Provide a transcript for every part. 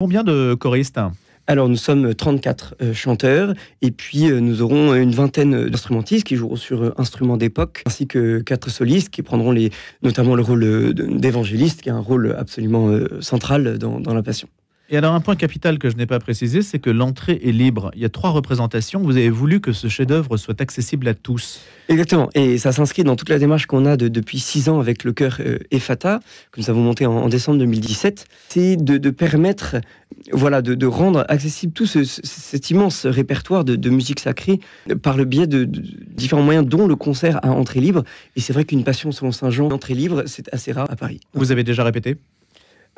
Combien de choristes alors nous sommes 34 euh, chanteurs et puis euh, nous aurons une vingtaine d'instrumentistes qui joueront sur euh, instruments d'époque ainsi que quatre solistes qui prendront notamment le rôle d'évangéliste qui a un rôle absolument central dans la Passion. Et alors un point capital que je n'ai pas précisé, c'est que l'entrée est libre. Il y a trois représentations. Vous avez voulu que ce chef-d'œuvre soit accessible à tous. Exactement. Et ça s'inscrit dans toute la démarche qu'on a depuis six ans avec le chœur EFATA, euh, que nous avons monté en, décembre 2017. C'est de, permettre, voilà, de, rendre accessible tout cet immense répertoire de, de, musique sacrée euh, par le biais de, différents moyens, dont le concert à entrée libre. Et c'est vrai qu'une passion selon Saint-Jean, entrée libre, c'est assez rare à Paris. Vous avez déjà répété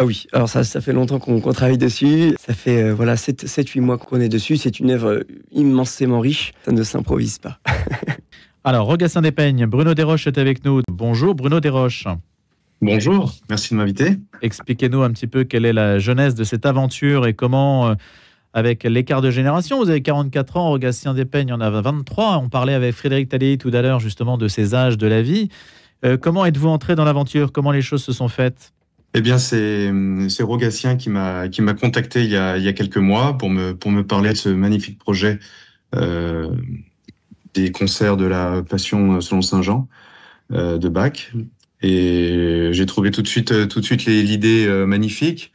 ah oui, alors ça, ça fait longtemps qu'on travaille dessus. Ça fait euh, voilà 7-8 mois qu'on est dessus. C'est une œuvre euh, immensément riche. Ça ne s'improvise pas. alors, Rogatien Despeignes, Bruno Desroches est avec nous. Bonjour Bruno Desroches. Bonjour, merci de m'inviter. Expliquez-nous un petit peu quelle est la jeunesse de cette aventure et comment, euh, avec l'écart de génération, vous avez 44 ans, Rogatien Despeignes en a 23. On parlait avec Frédéric Talley tout à l'heure justement de ces âges de la vie. comment êtes-vous entré dans l'aventure Comment les choses se sont faites eh bien, c'est Rogatien qui m'a qui m'a contacté il y, a, quelques mois pour me pour me parler de ce magnifique projet euh, des concerts de la Passion selon Saint Jean euh, de Bach et j'ai trouvé tout de suite tout de suite l'idée euh, magnifique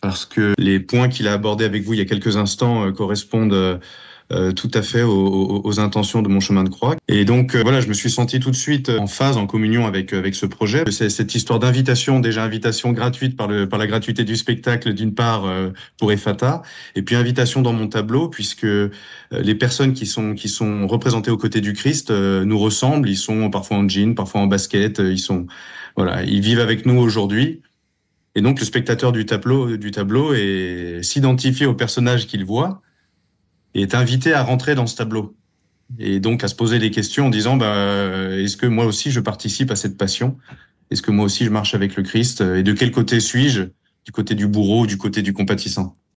parce que les points qu'il a abordés avec vous il y a quelques instants correspondent euh, tout à fait aux, intentions de mon chemin de croix. Et donc euh, voilà, je me suis senti tout de suite euh, en phase, en communion avec avec ce projet. C'est cette histoire d'invitation, déjà invitation gratuite par le par la gratuité du spectacle d'une part pour Efata, et puis invitation dans mon tableau puisque les personnes qui sont qui sont représentées aux côtés du Christ nous ressemblent. Ils sont parfois en jean, parfois en basket. Ils sont voilà, ils vivent avec nous aujourd'hui. Et donc le spectateur du tableau, du tableau s'identifie au personnage qu'il voit et est invité à rentrer dans ce tableau. Et donc à se poser des questions en disant, bah, est-ce que moi aussi je participe à cette passion Est-ce que moi aussi je marche avec le Christ Et de quel côté suis-je Du côté du bourreau ou du côté du compatissant